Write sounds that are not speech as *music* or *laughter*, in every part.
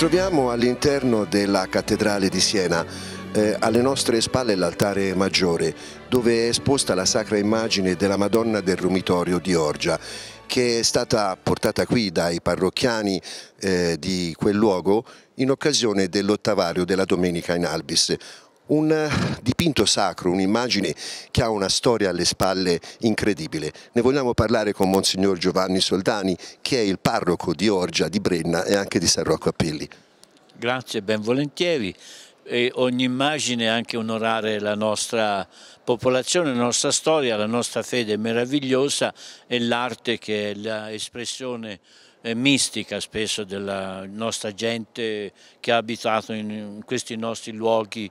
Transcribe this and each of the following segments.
troviamo all'interno della cattedrale di Siena, eh, alle nostre spalle l'altare maggiore, dove è esposta la sacra immagine della Madonna del Rumitorio di Orgia, che è stata portata qui dai parrocchiani eh, di quel luogo in occasione dell'ottavario della Domenica in Albis, un dipinto sacro, un'immagine che ha una storia alle spalle incredibile. Ne vogliamo parlare con Monsignor Giovanni Soldani che è il parroco di Orgia, di Brenna e anche di San Rocco Appelli. Grazie, ben volentieri. E ogni immagine è anche onorare la nostra popolazione, la nostra storia, la nostra fede meravigliosa e l'arte che è l'espressione eh, mistica spesso della nostra gente che ha abitato in questi nostri luoghi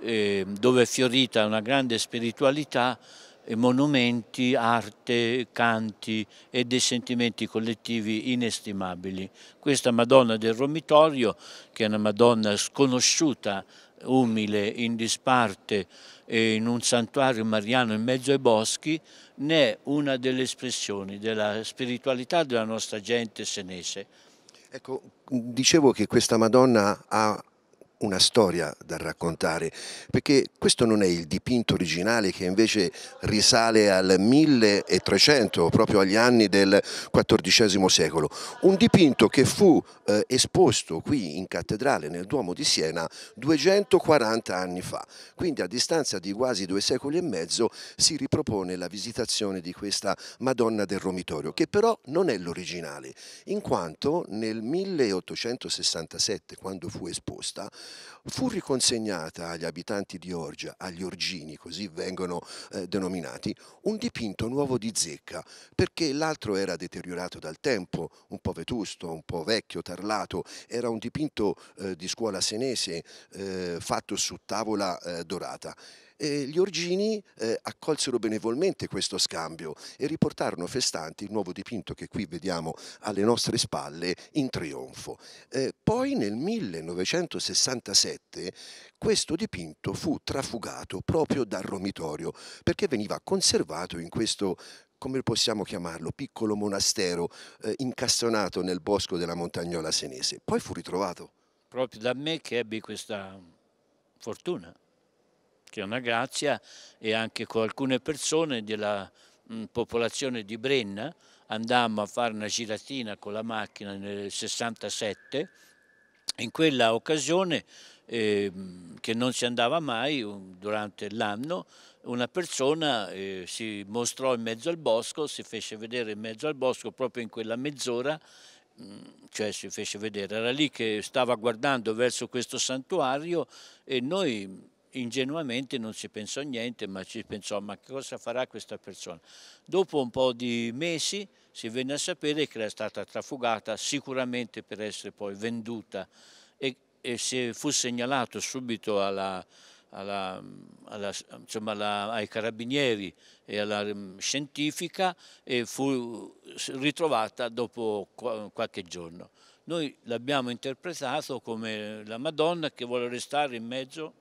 eh, dove è fiorita una grande spiritualità, monumenti, arte, canti e dei sentimenti collettivi inestimabili. Questa Madonna del Romitorio, che è una Madonna sconosciuta, umile, in disparte, in un santuario mariano in mezzo ai boschi, ne è una delle espressioni della spiritualità della nostra gente senese. Ecco, dicevo che questa Madonna ha una storia da raccontare, perché questo non è il dipinto originale che invece risale al 1300, proprio agli anni del XIV secolo, un dipinto che fu eh, esposto qui in cattedrale nel Duomo di Siena 240 anni fa, quindi a distanza di quasi due secoli e mezzo si ripropone la visitazione di questa Madonna del Romitorio, che però non è l'originale, in quanto nel 1867, quando fu esposta, fu riconsegnata agli abitanti di Orgia, agli Orgini, così vengono eh, denominati, un dipinto nuovo di zecca, perché l'altro era deteriorato dal tempo, un po' vetusto, un po' vecchio, tarlato, era un dipinto eh, di scuola senese eh, fatto su tavola eh, dorata. E gli Orgini eh, accolsero benevolmente questo scambio e riportarono festanti il nuovo dipinto che qui vediamo alle nostre spalle in trionfo. Eh, poi nel 1967 questo dipinto fu trafugato proprio dal romitorio perché veniva conservato in questo come possiamo chiamarlo, piccolo monastero eh, incastonato nel bosco della montagnola senese. Poi fu ritrovato. Proprio da me che ebbi questa fortuna che è una grazia, e anche con alcune persone della mh, popolazione di Brenna andammo a fare una giratina con la macchina nel 67. In quella occasione, eh, che non si andava mai durante l'anno, una persona eh, si mostrò in mezzo al bosco, si fece vedere in mezzo al bosco proprio in quella mezz'ora, cioè si fece vedere, era lì che stava guardando verso questo santuario e noi ingenuamente non ci pensò niente, ma ci pensò ma cosa farà questa persona. Dopo un po' di mesi si venne a sapere che era stata trafugata sicuramente per essere poi venduta e, e fu segnalato subito alla, alla, alla, insomma, ai carabinieri e alla mm, scientifica e fu ritrovata dopo qualche giorno. Noi l'abbiamo interpretato come la Madonna che vuole restare in mezzo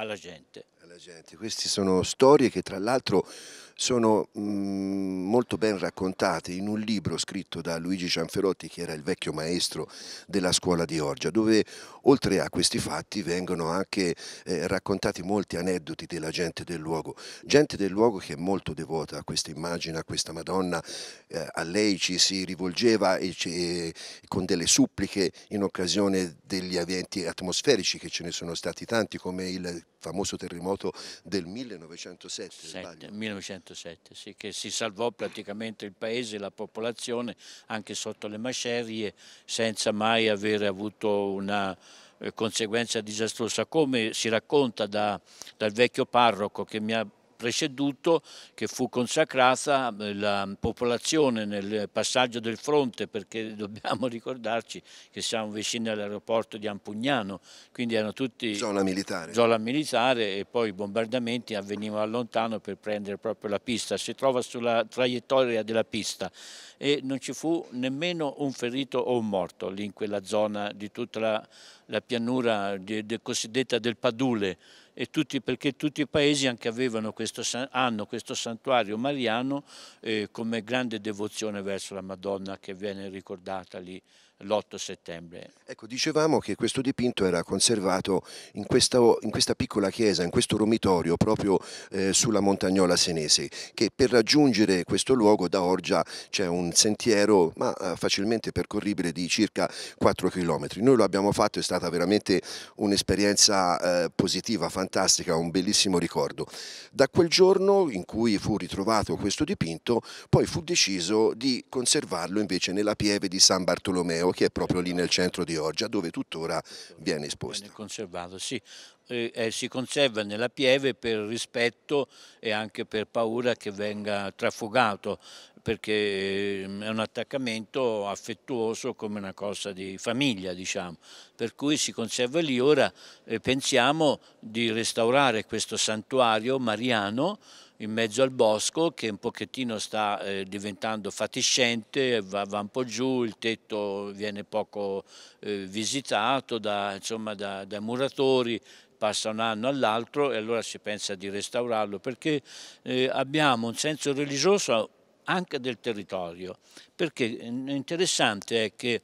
alla gente alla gente. Queste sono storie che tra l'altro sono mh, mm, molto ben raccontate in un libro scritto da Luigi Cianferotti che era il vecchio maestro della scuola di Orgia dove oltre a questi fatti vengono anche eh, raccontati molti aneddoti della gente del luogo gente del luogo che è molto devota a questa immagine, a questa Madonna eh, a lei ci si rivolgeva e ci, eh, con delle suppliche in occasione degli eventi atmosferici che ce ne sono stati tanti come il famoso terremoto terremoto del 1907. 7, 1907, sì, che si salvò praticamente il paese, e la popolazione, anche sotto le macerie, senza mai avere avuto una eh, conseguenza disastrosa, come si racconta da, dal vecchio parroco che mi ha preceduto che fu consacrata eh, la popolazione nel passaggio del fronte perché *laughs* dobbiamo ricordarci che siamo vicini all'aeroporto di Ampugnano, quindi erano tutti zona militare. zona militare e poi i bombardamenti avvenivano lontano per prendere proprio la pista, si trova sulla traiettoria della pista e non ci fu nemmeno un ferito o un morto lì in quella zona di tutta la, la pianura de, de, cosiddetta del Padule tutti, perché tutti i paesi anche questo, hanno questo santuario mariano eh, come grande devozione verso la Madonna che viene ricordata lì l'8 settembre. Ecco, dicevamo che questo dipinto era conservato in questa, in questa piccola chiesa, in questo romitorio proprio eh, sulla montagnola senese, che per raggiungere questo luogo da Orgia c'è un sentiero ma eh, facilmente percorribile di circa 4 km. Noi lo abbiamo fatto, è stata veramente un'esperienza eh, positiva, fantastica, un bellissimo ricordo. Da quel giorno in cui fu ritrovato questo dipinto, poi fu deciso di conservarlo invece nella pieve di San Bartolomeo Piano che è proprio lì nel centro di Orgia dove tuttora viene esposto. Viene conservato, sì. Eh, eh, si conserva nella pieve per rispetto e anche per paura che venga trafugato perché eh, è un attaccamento affettuoso come una cosa di famiglia, diciamo. Per cui si conserva lì. Ora eh, pensiamo di restaurare questo santuario mariano in mezzo al bosco che un pochettino sta eh, diventando fatiscente, va, va, un po' giù, il tetto viene poco eh, visitato da, insomma, da, da muratori, passa un anno all'altro e allora si pensa di restaurarlo perché eh, abbiamo un senso religioso anche del territorio, perché eh, interessante è che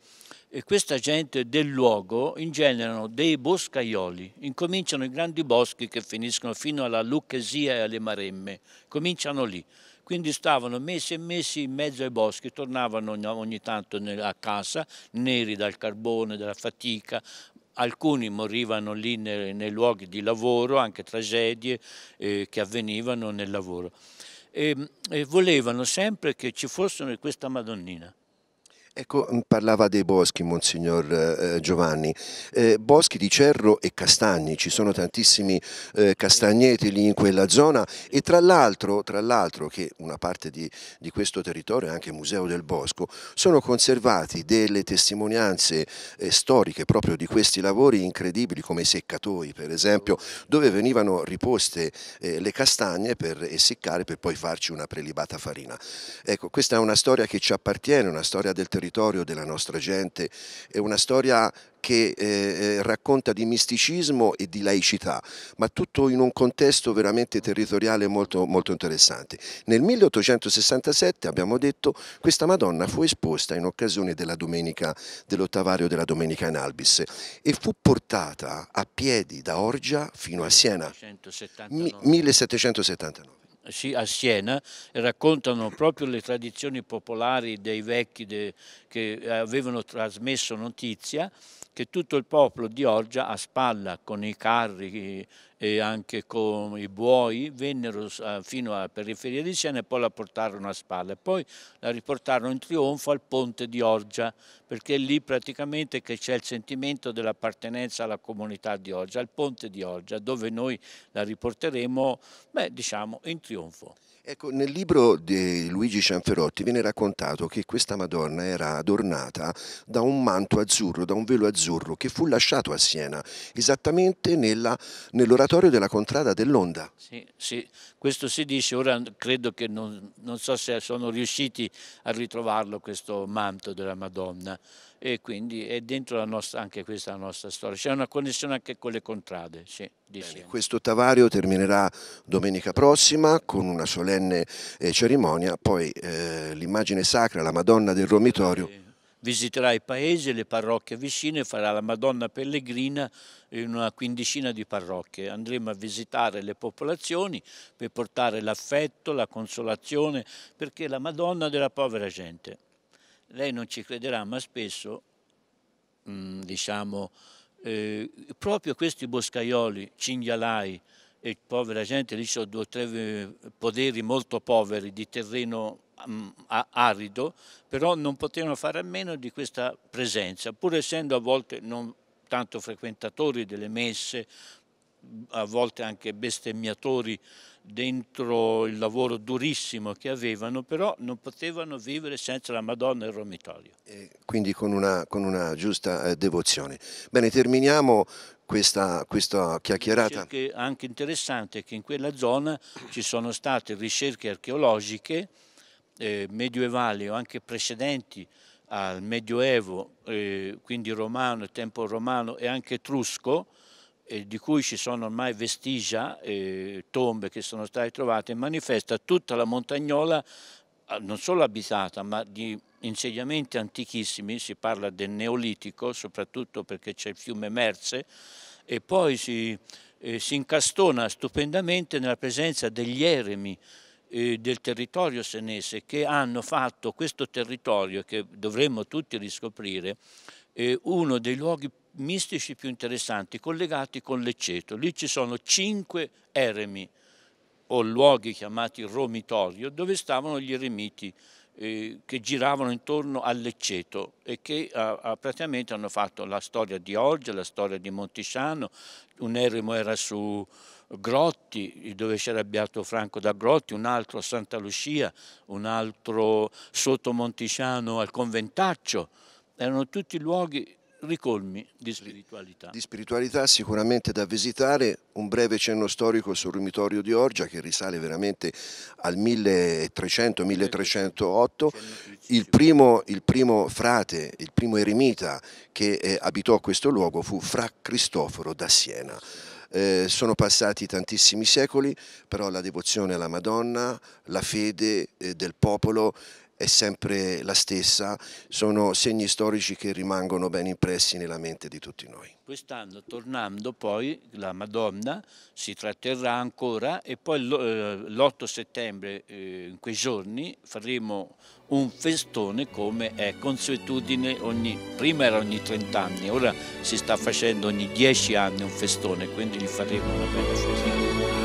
eh, questa gente del luogo ingenerano dei boscaioli, incominciano i grandi boschi che finiscono fino alla Lucchesia e alle Maremme, cominciano lì. Quindi stavano mesi e mesi in mezzo ai boschi, tornavano ogni tanto a casa, neri dal carbone, dalla fatica, alcuni morivano lì nei, nei, luoghi di lavoro, anche tragedie eh, che avvenivano nel lavoro e, ehm, e volevano sempre che ci fossero questa Madonnina. Ecco, mm, parlava dei boschi, Monsignor eh, eh, Giovanni. Eh, boschi di cerro e castagni, ci sono tantissimi eh, castagneti lì in quella zona e tra l'altro, tra l'altro che una parte di, di, questo territorio è anche museo del bosco, sono conservati delle testimonianze eh, storiche proprio di questi lavori incredibili come i seccatoi per esempio, dove venivano riposte eh, le castagne per essiccare per poi farci una prelibata farina. Ecco, questa è una storia che ci appartiene, una storia del territorio territorio della nostra gente, è una storia che eh, eh, racconta di misticismo e di laicità, ma tutto in un contesto veramente territoriale molto, molto interessante. Nel 1867, abbiamo detto, questa Madonna fu esposta in occasione della domenica dell'ottavario della Domenica in Albis e fu portata a piedi da Orgia fino a Siena, 1779. 1779 a Siena raccontano proprio le tradizioni popolari dei vecchi de, che avevano trasmesso notizia che tutto il popolo di Orgia a spalla con i carri e anche con i buoi vennero eh, fino alla periferia di Siena e poi la portarono a spalla e poi la riportarono in trionfo al ponte di Orgia perché lì praticamente c'è il sentimento dell'appartenenza alla comunità di Orgia, al ponte di Orgia dove noi la riporteremo beh, diciamo in trionfo. Ecco, nel libro di Luigi Cianferotti viene raccontato che questa Madonna era adornata da un manto azzurro, da un velo azzurro Azzurro che fu lasciato a Siena, esattamente nell'oratorio della Contrada dell'Onda. Sì, sì, questo si dice, ora credo che non, non so se sono riusciti a ritrovarlo questo manto della Madonna e quindi è dentro nostra, anche questa la nostra storia. C'è una connessione anche con le contrade. Sì, Bene, questo Tavario terminerà domenica prossima con una solenne eh, cerimonia, poi eh, l'immagine sacra, la Madonna del Romitorio. Sì visiterà i paesi e le parrocchie vicine, farà la Madonna Pellegrina in una quindicina di parrocchie. Andremo a visitare le popolazioni per portare l'affetto, la consolazione, perché la Madonna della povera gente. Lei non ci crederà, ma spesso, mm, diciamo, eh, proprio questi boscaioli, cinghialai, e povera gente, lì sono due o tre eh, poderi molto poveri di terreno arido, però non potevano fare a meno di questa presenza, pur essendo a volte non tanto frequentatori delle messe, a volte anche bestemmiatori dentro il lavoro durissimo che avevano, però non potevano vivere senza la Madonna e il Romitorio. E quindi con una, con una giusta eh, devozione. Bene, terminiamo questa, questa, chiacchierata. Anche interessante è che in quella zona ci sono state ricerche archeologiche eh, medievali o anche precedenti al Medioevo, eh, quindi romano, tempo romano e anche etrusco, eh, di cui ci sono ormai vestigia, eh, tombe che sono state trovate, manifesta tutta la montagnola eh, non solo abitata ma di insediamenti antichissimi, si parla del Neolitico soprattutto perché c'è il fiume Merze e poi si, eh, si incastona stupendamente nella presenza degli eremi eh, del territorio senese che hanno fatto questo territorio che dovremmo tutti riscoprire eh, uno dei luoghi mistici più interessanti collegati con l'Ecceto. Lì ci sono cinque eremi o luoghi chiamati romitorio dove stavano gli eremiti eh, che giravano intorno al Lecceto e che a, a praticamente hanno fatto la storia di Orge, la storia di Montisciano, un eremo era su Grotti, dove c'era abbiato Franco da Grotti, un altro a Santa Lucia, un altro sotto Montisciano al Conventaccio, erano tutti luoghi ricolmi di spiritualità. Di spiritualità sicuramente da visitare, un breve cenno storico sul rumitorio di Orgia che risale veramente al 1300-1308, il primo, il primo frate, il primo eremita che eh, abitò questo luogo fu Fra Cristoforo da Siena. Eh, sono passati tantissimi secoli, però la devozione alla Madonna, la fede eh, del popolo è sempre la stessa, sono segni storici che rimangono ben impressi nella mente di tutti noi. Quest'anno tornando poi la Madonna si tratterrà ancora e poi l'8 eh, settembre eh, in quei giorni faremo un festone come è consuetudine ogni, prima era ogni 30 anni, ora si sta facendo ogni 10 anni un festone, quindi gli faremo una bella festa.